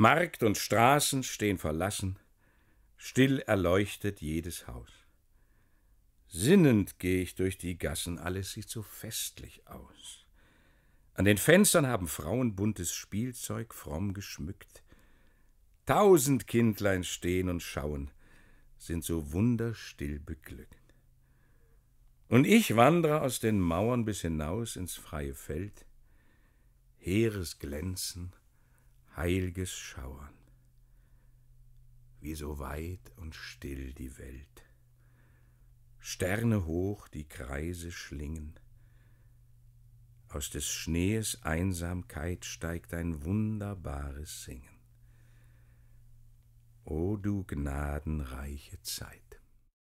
Markt und Straßen stehen verlassen, still erleuchtet jedes Haus. Sinnend gehe ich durch die Gassen, alles sieht so festlich aus. An den Fenstern haben Frauen buntes Spielzeug fromm geschmückt. Tausend Kindlein stehen und schauen, sind so wunderstill beglückt. Und ich wandere aus den Mauern bis hinaus ins freie Feld, heeres Glänzen heilges Schauern. Wie so weit und still die Welt. Sterne hoch die Kreise schlingen. Aus des Schnees Einsamkeit steigt ein wunderbares Singen. O du gnadenreiche Zeit!